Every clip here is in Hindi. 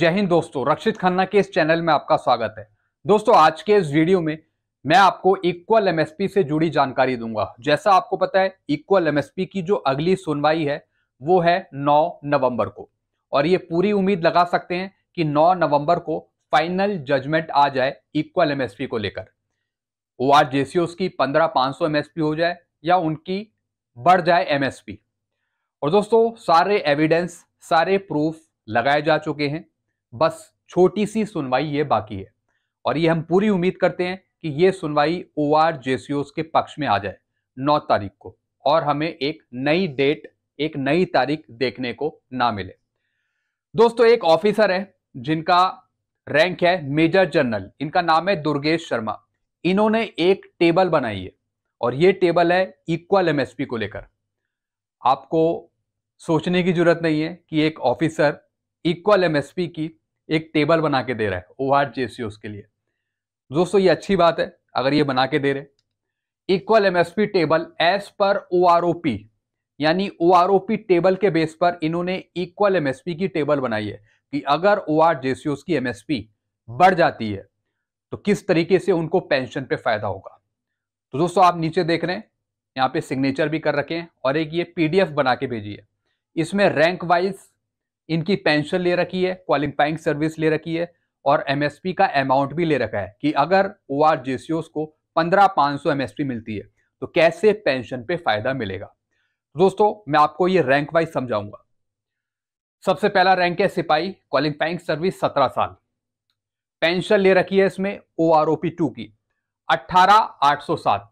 जय हिंद दोस्तों रक्षित खन्ना के इस चैनल में आपका स्वागत है दोस्तों आज के इस वीडियो में मैं आपको इक्वल एमएसपी से जुड़ी जानकारी दूंगा जैसा आपको पता है इक्वल एमएसपी की जो अगली सुनवाई है वो है 9 नवंबर को और ये पूरी उम्मीद लगा सकते हैं कि 9 नवंबर को फाइनल जजमेंट आ जाए इक्वल एमएसपी को लेकर ओ आर जेसीओस उसकी पंद्रह सौ हो जाए या उनकी बढ़ जाए एमएसपी और दोस्तों सारे एविडेंस सारे प्रूफ लगाए जा चुके हैं बस छोटी सी सुनवाई ये बाकी है और ये हम पूरी उम्मीद करते हैं कि ये सुनवाई ओ आर के पक्ष में आ जाए नौ तारीख को और हमें एक नई डेट एक नई तारीख देखने को ना मिले दोस्तों एक ऑफिसर है जिनका रैंक है मेजर जनरल इनका नाम है दुर्गेश शर्मा इन्होंने एक टेबल बनाई है और ये टेबल है इक्वल एमएसपी को लेकर आपको सोचने की जरूरत नहीं है कि एक ऑफिसर इक्वल एमएसपी की एक टेबल बना के दे रहा है ओ आर सी के लिए दोस्तों ये अच्छी बात है अगर ये बना के दे रहे equal MSP table as per ओ आर ओ पी यानी O R O P table के बेस पर इन्होंने इक्वल एमएसपी की टेबल बनाई है कि अगर ओ आर जेसीओस की एमएसपी बढ़ जाती है तो किस तरीके से उनको पेंशन पे फायदा होगा तो दोस्तों आप नीचे देख रहे हैं यहाँ पे सिग्नेचर भी कर रखे हैं और एक ये पीडीएफ बना के भेजिए इसमें रैंक वाइज इनकी पेंशन ले रखी है क्वालिफाइंग सर्विस ले रखी है और एमएसपी का अमाउंट भी ले रखा है कि अगर ओ आर को पंद्रह पाँच सौ एमएसपी मिलती है तो कैसे पेंशन पे फायदा मिलेगा दोस्तों मैं आपको ये रैंक वाइज समझाऊंगा सबसे पहला रैंक है सिपाही क्वालिफाइंग सर्विस सत्रह साल पेंशन ले रखी है इसमें O R O P two की अट्ठारह आठ सौ सात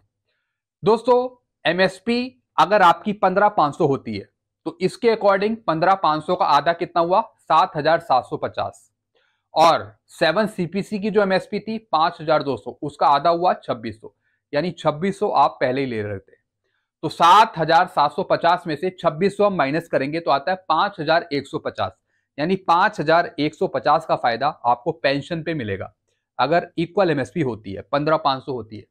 दोस्तों एमएसपी अगर आपकी पंद्रह पाँच सौ होती है तो इसके अकॉर्डिंग पंद्रह पांच सौ का आधा कितना हुआ सात हजार सात सौ पचास और सेवन सीपीसी की जो एमएसपी थी पांच हजार दो सौ उसका आधा हुआ छब्बीस सौ यानी छब्बीस सौ आप पहले ही ले रहे थे तो सात हजार सात सौ पचास में से छब्बीस सौ माइनस करेंगे तो आता है पांच हजार एक सौ पचास यानी पांच हजार एक सौ पचास का फायदा आपको पेंशन पे मिलेगा अगर इक्वल एमएसपी होती है पंद्रह पांच सौ होती है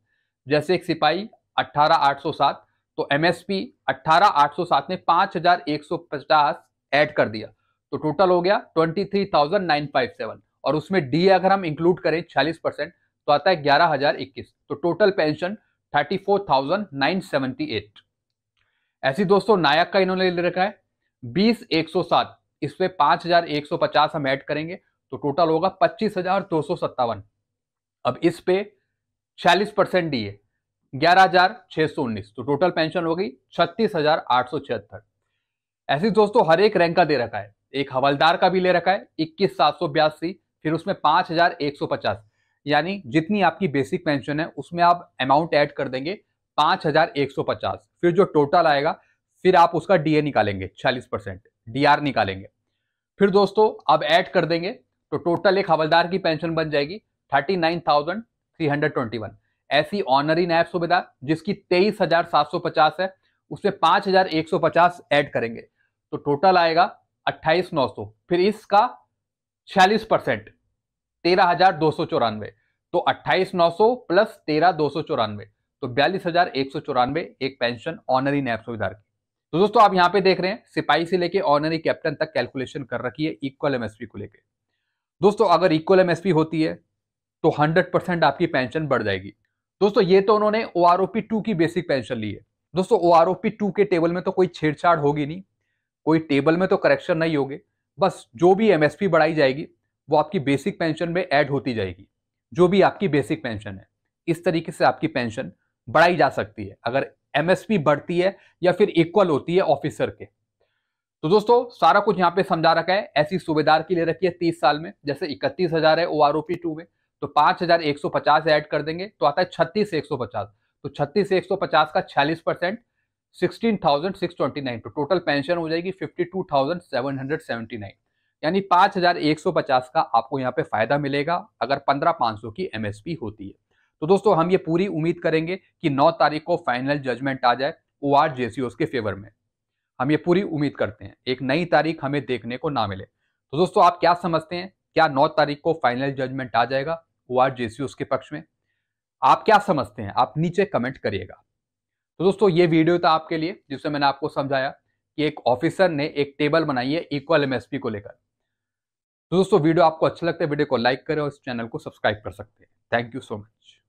जैसे एक सिपाही अट्ठारह आठ सौ सात तो एमएसपी 18807 ने 5150 ऐड कर दिया तो टोटल हो गया 23,957 और उसमें डी अगर हम इंक्लूड करें 46 परसेंट तो आता है 11,021 तो टोटल पेंशन 34,978 ऐसी दोस्तों नायक का इन्होंने ले रखा है 20,107 इस पे 5,150 हम ऐड करेंगे तो टोटल होगा पच्चीस अब इस पे छियालीस परसेंट डी है ग्यारह हजार छह सौ उन्नीस तो टोटल पेंशन हो गई छत्तीस हजार आठ सौ छिहत्तर ऐसे दोस्तों हर एक रैंक का दे रखा है एक हवलदार का भी ले रखा है इक्कीस सात सौ बयासी फिर उसमें पांच हजार एक सौ पचास यानी जितनी आपकी बेसिक पेंशन है उसमें आप अमाउंट ऐड कर देंगे पांच हजार एक सौ पचास फिर जो टोटल आएगा फिर आप उसका डीए निकालेंगे छियालीस परसेंट डी निकालेंगे फिर दोस्तों आप ऐड कर देंगे तो टोटल एक हवलदार की पेंशन बन जाएगी thirty nine thousand three hundred twenty one ऐसी ऑनरी नैब सुविधा जिसकी तेईस हजार सात सौ पचास है उसमें पांच हजार एक सौ पचास एड करेंगे तो टोटल आएगा अट्ठाईस नौ सौ फिर इसका छियालीस परसेंट तेरह हजार दो सौ चौरानवे तो अट्ठाईस नौ सौ प्लस तेरह दो सौ चौरानवे तो बयालीस हजार एक सौ चौरानवे एक पेंशन ऑनरी नैब सुविधार की तो दोस्तों आप यहां पे देख रहे हैं सिपाही से लेके ऑनरी कैप्टन तक कैलकुलेशन कर रखी है इक्वल एमएसपी को लेके दोस्तों अगर इक्वल एमएसपी होती है तो 100 परसेंट आपकी पेंशन बढ़ जाएगी दोस्तों ये तो उन्होंने ओ आर टू की बेसिक पेंशन ली है दोस्तों ओ आर टू के टेबल में तो कोई छेड़छाड़ होगी नहीं कोई टेबल में तो करेक्शन नहीं होगे बस जो भी एमएसपी बढ़ाई जाएगी वो आपकी बेसिक पेंशन में ऐड होती जाएगी जो भी आपकी बेसिक पेंशन है इस तरीके से आपकी पेंशन बढ़ाई जा सकती है अगर एमएसपी बढ़ती है या फिर इक्वल होती है ऑफिसर के तो दोस्तों सारा कुछ यहाँ पे समझा रखा है ऐसी सुबेदार की ले रखी है तीस साल में जैसे इकतीस हजार है ओ आर टू में तो पाँच हज़ार एक सौ पचास ऐड कर देंगे तो आता है छत्तीस एक सौ पचास तो छत्तीस एक सौ पचास का छियालीस percent sixteen thousand six twenty nine तो टोटल पेंशन हो जाएगी fifty two thousand seven hundred seventy nine यानी पाँच हज़ार एक सौ पचास का आपको यहाँ पे फ़ायदा मिलेगा अगर पंद्रह पाँच सौ की एमएसपी होती है तो दोस्तों हम ये पूरी उम्मीद करेंगे कि नौ तारीख को फाइनल जजमेंट आ जाए ओ आर जे सी के फेवर में हम ये पूरी उम्मीद करते हैं एक नई तारीख हमें देखने को ना मिले तो दोस्तों आप क्या समझते हैं क्या नौ तारीख को फाइनल जजमेंट आ जाएगा हुआ जेसी उसके पक्ष में आप क्या समझते हैं आप नीचे कमेंट करिएगा तो दोस्तों ये वीडियो था आपके लिए जिसमें मैंने आपको समझाया कि एक ऑफिसर ने एक टेबल बनाई है इक्वल एमएसपी को लेकर तो दोस्तों वीडियो आपको अच्छा लगता है वीडियो को लाइक करें और इस चैनल को सब्सक्राइब कर सकते हैं थैंक यू सो मच